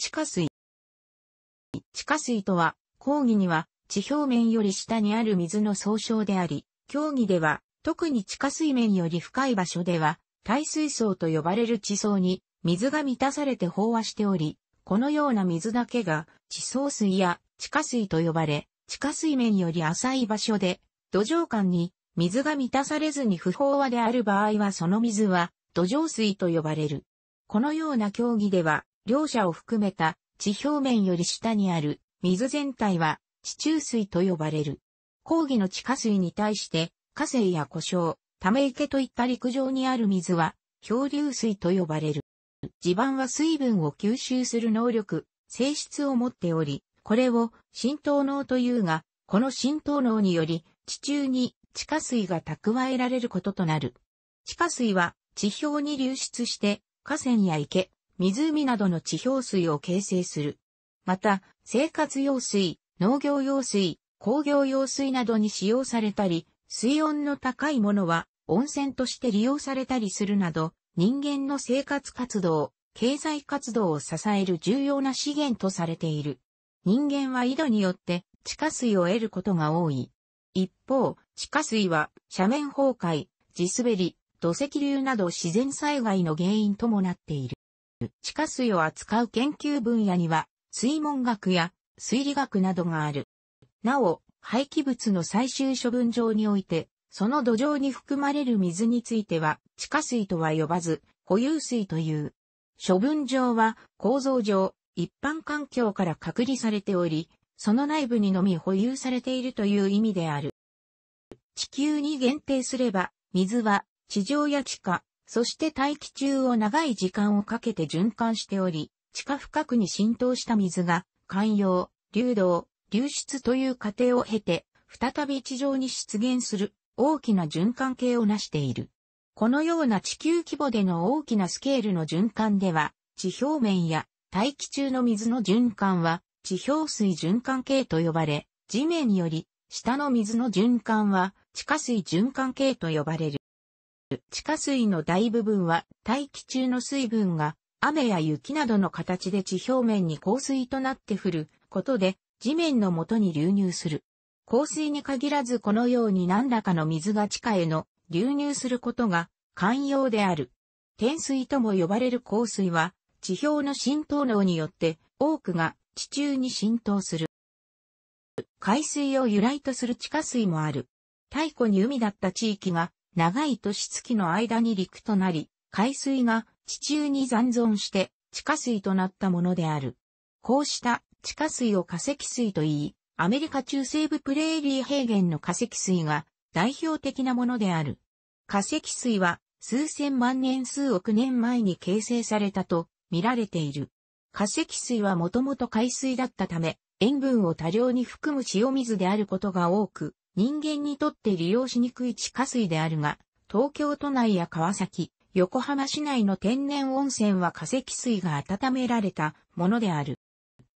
地下水。地下水とは、講義には地表面より下にある水の総称であり、競技では特に地下水面より深い場所では、耐水層と呼ばれる地層に水が満たされて飽和しており、このような水だけが地層水や地下水と呼ばれ、地下水面より浅い場所で土壌間に水が満たされずに不飽和である場合はその水は土壌水と呼ばれる。このような競技では両者を含めた地表面より下にある水全体は地中水と呼ばれる。講義の地下水に対して河川や故障、ため池といった陸上にある水は漂流水と呼ばれる。地盤は水分を吸収する能力、性質を持っており、これを浸透能というが、この浸透能により地中に地下水が蓄えられることとなる。地下水は地表に流出して河川や池、湖などの地表水を形成する。また、生活用水、農業用水、工業用水などに使用されたり、水温の高いものは温泉として利用されたりするなど、人間の生活活動、経済活動を支える重要な資源とされている。人間は井戸によって地下水を得ることが多い。一方、地下水は斜面崩壊、地滑り、土石流など自然災害の原因ともなっている。地下水を扱う研究分野には、水門学や水理学などがある。なお、廃棄物の最終処分場において、その土壌に含まれる水については、地下水とは呼ばず、保有水という。処分場は、構造上、一般環境から隔離されており、その内部にのみ保有されているという意味である。地球に限定すれば、水は地上や地下、そして大気中を長い時間をかけて循環しており、地下深くに浸透した水が、寛容、流動、流出という過程を経て、再び地上に出現する大きな循環系を成している。このような地球規模での大きなスケールの循環では、地表面や大気中の水の循環は地表水循環系と呼ばれ、地面より下の水の循環は地下水循環系と呼ばれる。地下水の大部分は大気中の水分が雨や雪などの形で地表面に降水となって降ることで地面の元に流入する。降水に限らずこのように何らかの水が地下への流入することが寛容である。天水とも呼ばれる降水は地表の浸透能によって多くが地中に浸透する。海水を由来とする地下水もある。太古に海だった地域が長い年月の間に陸となり、海水が地中に残存して地下水となったものである。こうした地下水を化石水といい、アメリカ中西部プレーリー平原の化石水が代表的なものである。化石水は数千万年数億年前に形成されたと見られている。化石水はもともと海水だったため、塩分を多量に含む塩水であることが多く、人間にとって利用しにくい地下水であるが、東京都内や川崎、横浜市内の天然温泉は化石水が温められたものである。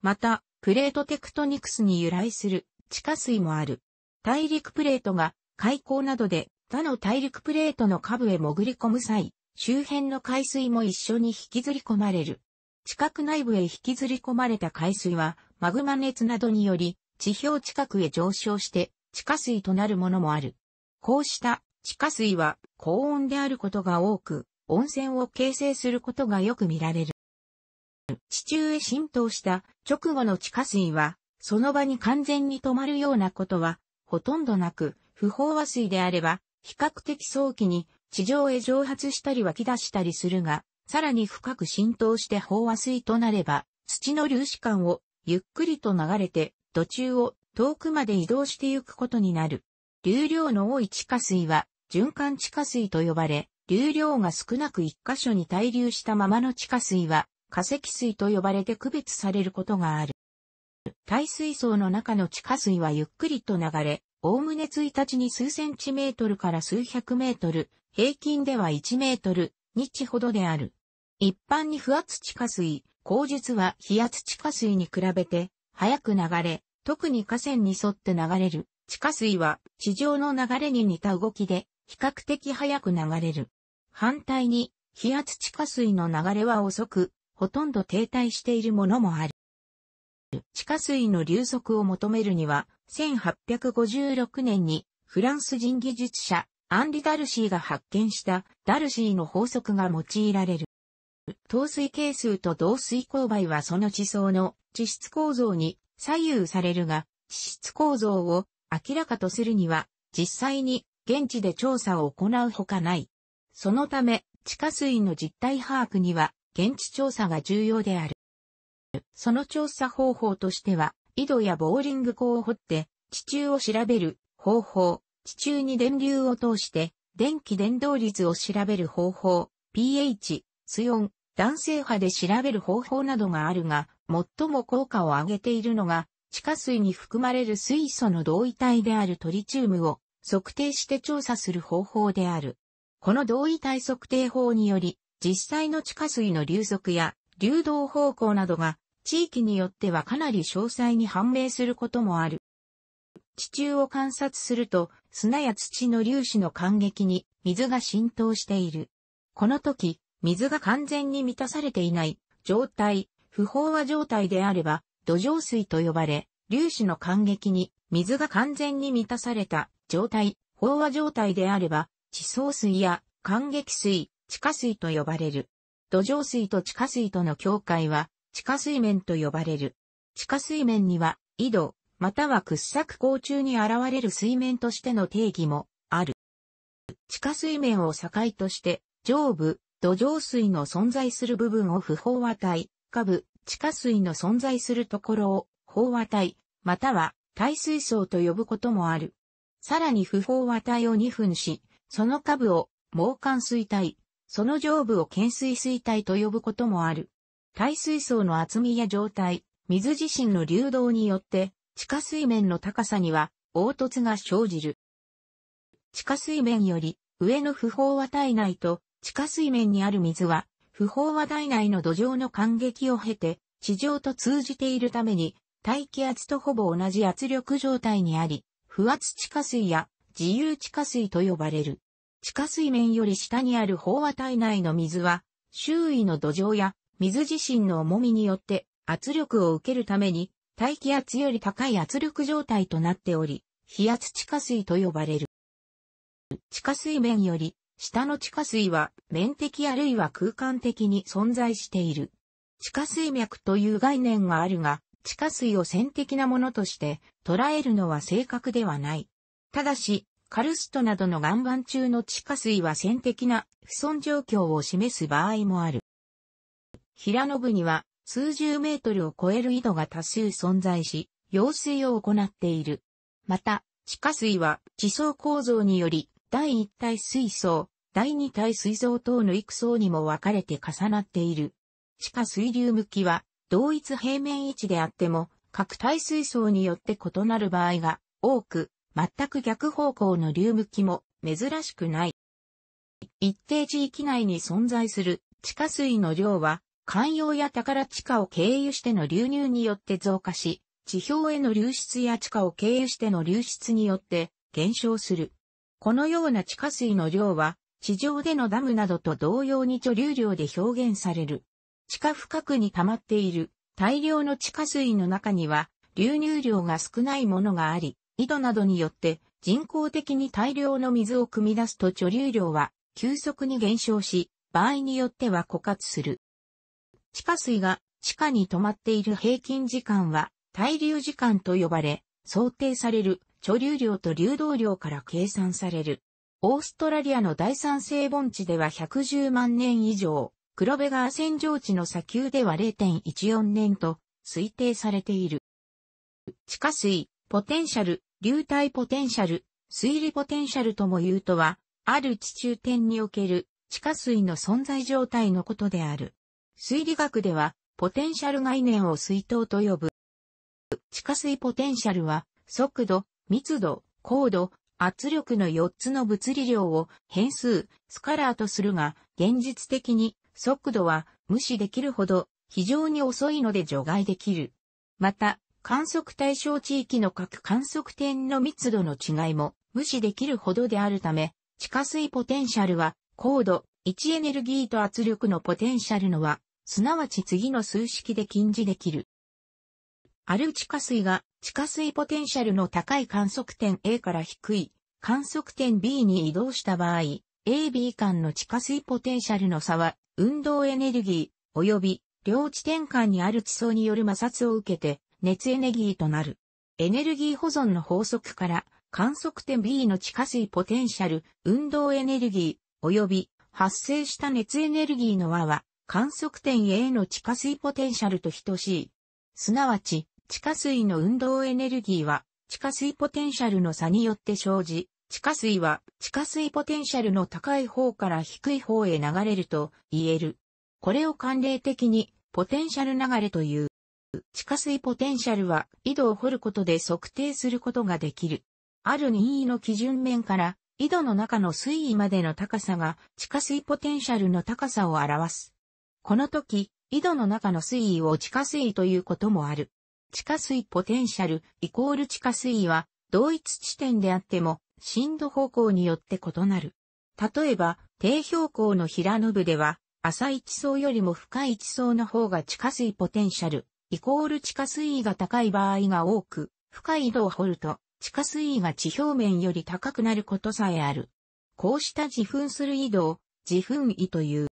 また、プレートテクトニクスに由来する地下水もある。大陸プレートが海溝などで他の大陸プレートの下部へ潜り込む際、周辺の海水も一緒に引きずり込まれる。地殻内部へ引きずり込まれた海水はマグマ熱などにより地表近くへ上昇して地下水となるものもある。こうした地下水は高温であることが多く、温泉を形成することがよく見られる。地中へ浸透した直後の地下水は、その場に完全に止まるようなことは、ほとんどなく、不飽和水であれば、比較的早期に地上へ蒸発したり湧き出したりするが、さらに深く浸透して飽和水となれば、土の粒子間をゆっくりと流れて、土中を遠くまで移動してゆくことになる。流量の多い地下水は、循環地下水と呼ばれ、流量が少なく一箇所に滞留したままの地下水は、化石水と呼ばれて区別されることがある。耐水槽の中の地下水はゆっくりと流れ、おおむね1日に数センチメートルから数百メートル、平均では1メートル、日ほどである。一般に不圧地下水、口述は非圧地下水に比べて、早く流れ、特に河川に沿って流れる地下水は地上の流れに似た動きで比較的早く流れる。反対に、気圧地下水の流れは遅く、ほとんど停滞しているものもある。地下水の流速を求めるには、1856年にフランス人技術者アンリ・ダルシーが発見したダルシーの法則が用いられる。糖水係数と同水勾配はその地層の地質構造に左右されるが、地質構造を明らかとするには、実際に現地で調査を行うほかない。そのため、地下水の実態把握には、現地調査が重要である。その調査方法としては、井戸やボーリング口を掘って、地中を調べる方法、地中に電流を通して、電気伝導率を調べる方法、pH、水温、弾性波で調べる方法などがあるが、最も効果を上げているのが、地下水に含まれる水素の同位体であるトリチウムを測定して調査する方法である。この同位体測定法により、実際の地下水の流速や流動方向などが地域によってはかなり詳細に判明することもある。地中を観察すると砂や土の粒子の感激に水が浸透している。この時、水が完全に満たされていない状態不飽和状態であれば、土壌水と呼ばれ、粒子の感激に水が完全に満たされた状態、飽和状態であれば、地層水や感激水、地下水と呼ばれる。土壌水と地下水との境界は、地下水面と呼ばれる。地下水面には、井戸、または掘削口中に現れる水面としての定義もある。地下水面を境として、上部、土壌水の存在する部分を不飽和体、下部、地下水の存在するところを、飽和体、または耐水層と呼ぶこともある。さらに不飽和体を2分し、その下部を、毛管水体、その上部を懸水水体と呼ぶこともある。耐水層の厚みや状態、水自身の流動によって、地下水面の高さには、凹凸が生じる。地下水面より、上の不飽和体内と、地下水面にある水は、不法話題内の土壌の感激を経て、地上と通じているために、大気圧とほぼ同じ圧力状態にあり、不圧地下水や自由地下水と呼ばれる。地下水面より下にある飽和体内の水は、周囲の土壌や水自身の重みによって圧力を受けるために、大気圧より高い圧力状態となっており、非圧地下水と呼ばれる。地下水面より下の地下水は面的あるいは空間的に存在している。地下水脈という概念があるが、地下水を線的なものとして捉えるのは正確ではない。ただし、カルストなどの岩盤中の地下水は線的な不存状況を示す場合もある。平野部には数十メートルを超える井戸が多数存在し、用水を行っている。また、地下水は地層構造により第一体水槽、第二体水槽等の育層にも分かれて重なっている。地下水流向きは同一平面位置であっても、各体水槽によって異なる場合が多く、全く逆方向の流向きも珍しくない。一定地域内に存在する地下水の量は、海洋や宝地下を経由しての流入によって増加し、地表への流出や地下を経由しての流出によって減少する。このような地下水の量は、地上でのダムなどと同様に貯留量で表現される。地下深くに溜まっている大量の地下水の中には流入量が少ないものがあり、井戸などによって人工的に大量の水を汲み出すと貯留量は急速に減少し、場合によっては枯渇する。地下水が地下に止まっている平均時間は滞留時間と呼ばれ、想定される貯留量と流動量から計算される。オーストラリアの第三生盆地では110万年以上、黒部川扇状地の砂丘では0.14年と推定されている。地下水、ポテンシャル、流体ポテンシャル、水利ポテンシャルとも言うとは、ある地中点における地下水の存在状態のことである。水理学では、ポテンシャル概念を水筒と呼ぶ。地下水ポテンシャルは、速度、密度、高度、圧力の4つの物理量を変数、スカラーとするが、現実的に速度は無視できるほど非常に遅いので除外できる。また、観測対象地域の各観測点の密度の違いも無視できるほどであるため、地下水ポテンシャルは高度1エネルギーと圧力のポテンシャルのは、すなわち次の数式で禁じできる。ある地下水が地下水ポテンシャルの高い観測点 A から低い観測点 B に移動した場合、AB 間の地下水ポテンシャルの差は運動エネルギー及び両地点間にある地層による摩擦を受けて熱エネルギーとなる。エネルギー保存の法則から観測点 B の地下水ポテンシャル運動エネルギー及び発生した熱エネルギーの和は観測点 A の地下水ポテンシャルと等しい。すなわち、地下水の運動エネルギーは、地下水ポテンシャルの差によって生じ、地下水は地下水ポテンシャルの高い方から低い方へ流れると言える。これを慣例的にポテンシャル流れという。地下水ポテンシャルは井戸を掘ることで測定することができる。ある任意の基準面から井戸の中の水位までの高さが地下水ポテンシャルの高さを表す。この時、井戸の中の水位を地下水ということもある。地下水ポテンシャルイコール地下水位は同一地点であっても震度方向によって異なる。例えば、低標高の平野部では、浅い地層よりも深い地層の方が地下水ポテンシャル、イコール地下水位が高い場合が多く、深い井戸を掘ると、地下水位が地表面より高くなることさえある。こうした自噴する井戸を、自噴井という。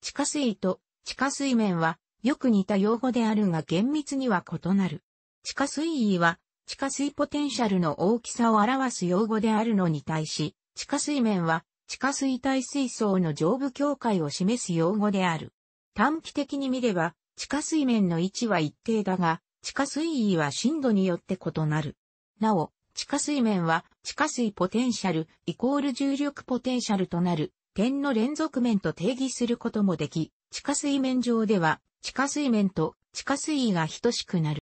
地下水と地下水面はよく似た用語であるが厳密には異なる。地下水位は、地下水ポテンシャルの大きさを表す用語であるのに対し、地下水面は、地下水体水槽の上部境界を示す用語である。短期的に見れば、地下水面の位置は一定だが、地下水位は深度によって異なる。なお、地下水面は地下水ポテンシャルイコール重力ポテンシャルとなる点の連続面と定義することもでき、地下水面上では地下水面と地下水位が等しくなる。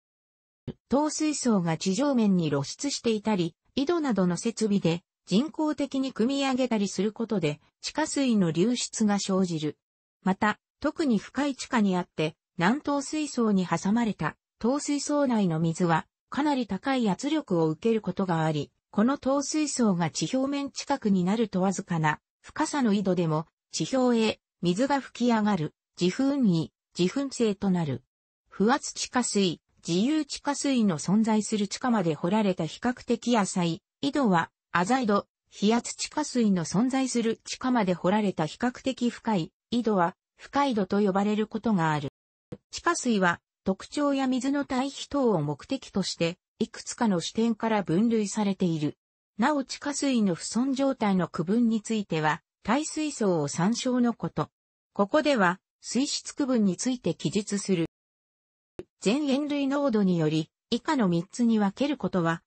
等水層が地上面に露出していたり、井戸などの設備で人工的に組み上げたりすることで地下水の流出が生じる。また、特に深い地下にあって南東水槽に挟まれた等水槽内の水はかなり高い圧力を受けることがあり、この等水槽が地表面近くになるとわずかな深さの井戸でも地表へ水が吹き上がる自噴に自噴性となる。不圧地下水、自由地下水の存在する地下まで掘られた比較的浅い、井戸は、アザイド、非圧地下水の存在する地下まで掘られた比較的深い、井戸は、深井戸と呼ばれることがある。地下水は、特徴や水の対比等を目的として、いくつかの視点から分類されている。なお地下水の不損状態の区分については、耐水層を参照のこと。ここでは、水質区分について記述する。全塩類濃度により、以下の3つに分けることは、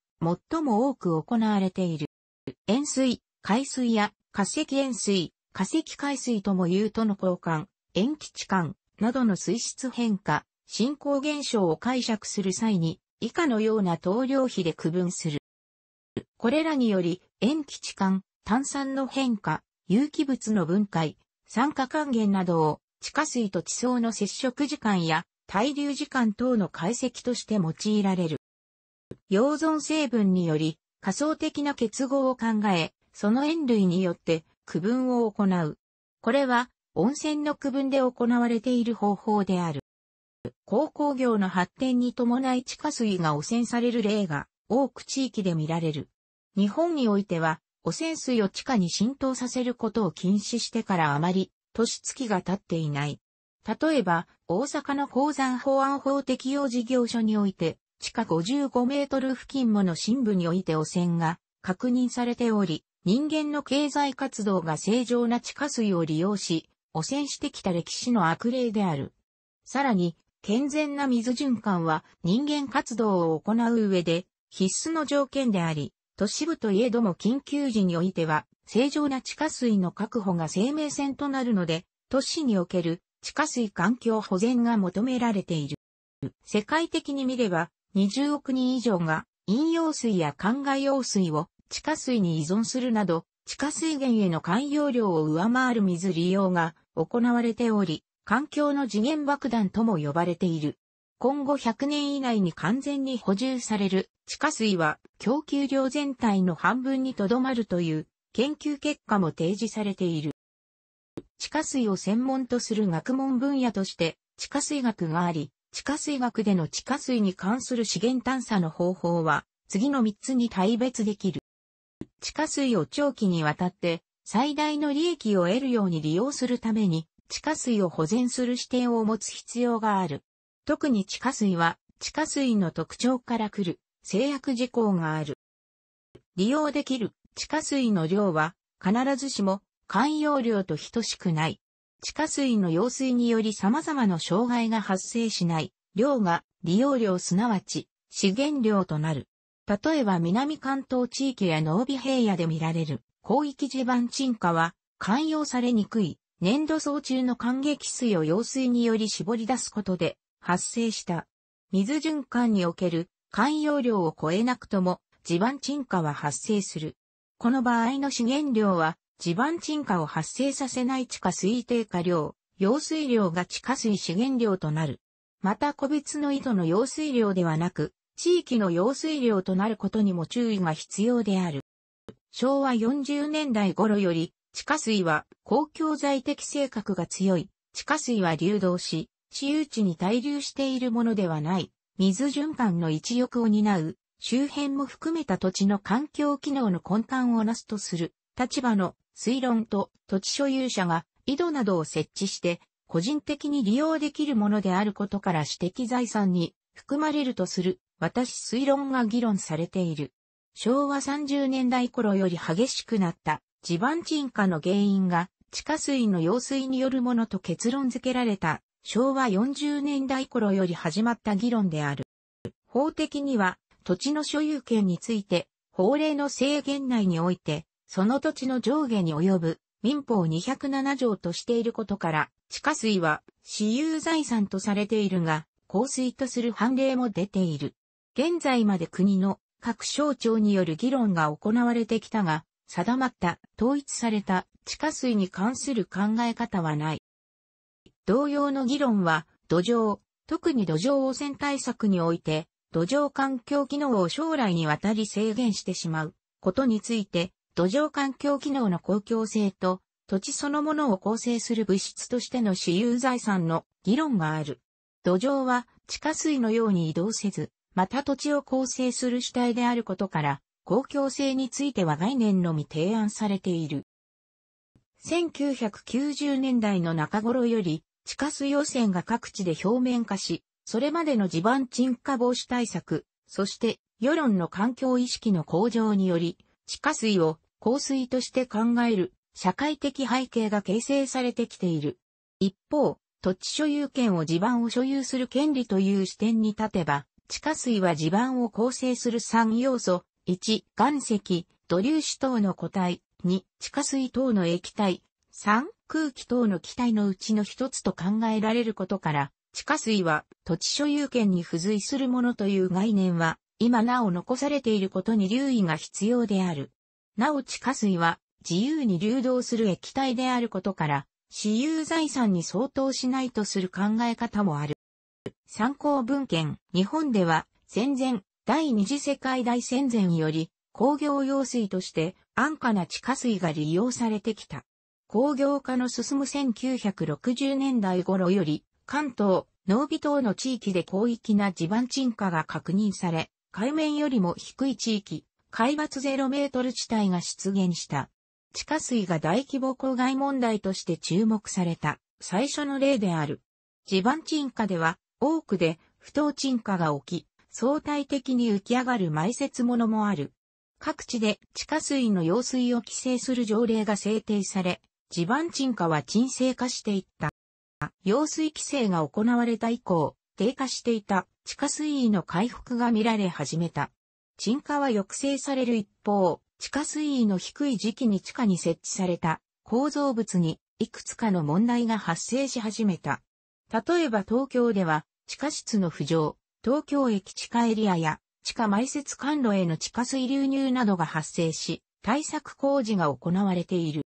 最も多く行われている。塩水、海水や化石塩水、化石海水とも言うとの交換、塩基地間などの水質変化、進行現象を解釈する際に、以下のような等量比で区分する。これらにより、塩基地間、炭酸の変化、有機物の分解、酸化還元などを地下水と地層の接触時間や滞留時間等の解析として用いられる。溶存成分により仮想的な結合を考え、その塩類によって区分を行う。これは温泉の区分で行われている方法である。鉱工業の発展に伴い地下水が汚染される例が多く地域で見られる。日本においては汚染水を地下に浸透させることを禁止してからあまり年月が経っていない。例えば、大阪の鉱山法案法適用事業所において、地下55メートル付近もの深部において汚染が確認されており、人間の経済活動が正常な地下水を利用し、汚染してきた歴史の悪霊である。さらに、健全な水循環は人間活動を行う上で必須の条件であり、都市部といえども緊急時においては正常な地下水の確保が生命線となるので、都市における地下水環境保全が求められている。世界的に見れば、20億人以上が飲用水や灌漑用水を地下水に依存するなど、地下水源への海容量を上回る水利用が行われており、環境の次元爆弾とも呼ばれている。今後100年以内に完全に補充される地下水は供給量全体の半分にとどまるという研究結果も提示されている。地下水を専門とする学問分野として地下水学があり、地下水学での地下水に関する資源探査の方法は次の3つに対別できる。地下水を長期にわたって最大の利益を得るように利用するために地下水を保全する視点を持つ必要がある。特に地下水は地下水の特徴から来る制約事項がある。利用できる地下水の量は必ずしも寛容量と等しくない。地下水の用水により様々な障害が発生しない量が利用量すなわち資源量となる。例えば南関東地域や濃尾平野で見られる広域地盤沈下は寛容されにくい粘土層中の間激水を用水により絞り出すことで発生した水循環における寛容量を超えなくとも地盤沈下は発生する。この場合の資源量は、地盤沈下を発生させない地下水低下量、用水量が地下水資源量となる。また個別の井戸の用水量ではなく、地域の用水量となることにも注意が必要である。昭和40年代頃より、地下水は公共財的性格が強い。地下水は流動し、私有地に滞留しているものではない。水循環の一翼を担う周辺も含めた土地の環境機能の根幹をなすとする立場の推論と土地所有者が井戸などを設置して個人的に利用できるものであることから私的財産に含まれるとする私推論が議論されている。昭和30年代頃より激しくなった地盤沈下の原因が地下水の用水によるものと結論付けられた昭和40年代頃より始まった議論である。法的には土地の所有権について、法令の制限内において、その土地の上下に及ぶ民法207条としていることから、地下水は私有財産とされているが、香水とする判例も出ている。現在まで国の各省庁による議論が行われてきたが、定まった統一された地下水に関する考え方はない。同様の議論は土壌、特に土壌汚染対策において土壌環境機能を将来にわたり制限してしまうことについて、土壌環境機能の公共性と土地そのものを構成する物質としての私有財産の議論がある。土壌は地下水のように移動せず、また土地を構成する主体であることから、公共性については概念のみ提案されている。1990年代の中頃より、地下水汚染が各地で表面化し、それまでの地盤沈下防止対策、そして世論の環境意識の向上により、地下水を降水として考える社会的背景が形成されてきている。一方、土地所有権を地盤を所有する権利という視点に立てば、地下水は地盤を構成する3要素、1、岩石、土粒子等の固体、2、地下水等の液体、3、空気等の気体のうちの一つと考えられることから、地下水は土地所有権に付随するものという概念は、今なお残されていることに留意が必要である。なお地下水は自由に流動する液体であることから、私有財産に相当しないとする考え方もある。参考文献、日本では戦前、第二次世界大戦前より工業用水として安価な地下水が利用されてきた。工業化の進む1960年代頃より関東、農尾等の地域で広域な地盤沈下が確認され、海面よりも低い地域、海抜ゼロメートル地帯が出現した。地下水が大規模公害問題として注目された最初の例である。地盤沈下では多くで不当沈下が起き、相対的に浮き上がる埋設物もある。各地で地下水の用水を規制する条例が制定され、地盤沈下は沈静化していった。揚水規制が行われた以降、低下していた地下水位の回復が見られ始めた。沈下は抑制される一方、地下水位の低い時期に地下に設置された構造物にいくつかの問題が発生し始めた。例えば東京では地下室の浮上、東京駅地下エリアや地下埋設管路への地下水流入などが発生し、対策工事が行われている。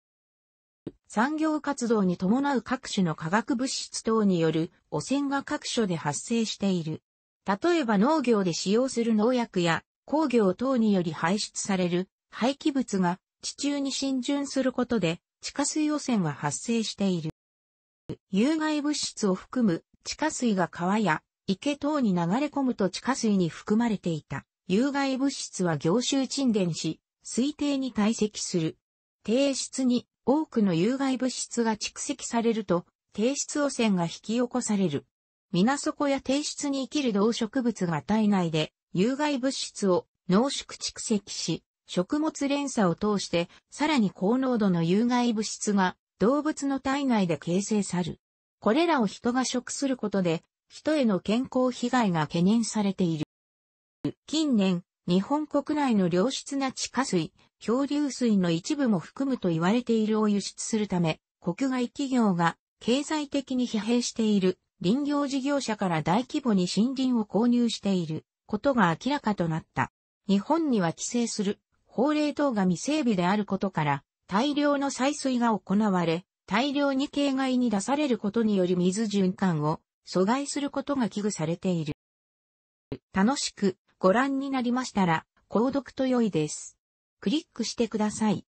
産業活動に伴う各種の化学物質等による汚染が各所で発生している。例えば農業で使用する農薬や工業等により排出される廃棄物が地中に浸潤することで地下水汚染は発生している。有害物質を含む地下水が川や池等に流れ込むと地下水に含まれていた有害物質は凝集沈殿し、水底に堆積する。低質に多くの有害物質が蓄積されると、低質汚染が引き起こされる。水底や低質に生きる動植物が体内で有害物質を濃縮蓄積し、食物連鎖を通してさらに高濃度の有害物質が動物の体内で形成さる。これらを人が食することで人への健康被害が懸念されている。近年、日本国内の良質な地下水、恐竜水の一部も含むと言われているを輸出するため、国外企業が経済的に疲弊している林業事業者から大規模に森林を購入していることが明らかとなった。日本には規制する法令等が未整備であることから大量の採水が行われ、大量に境外に出されることにより水循環を阻害することが危惧されている。楽しくご覧になりましたら、購読と良いです。クリックしてください。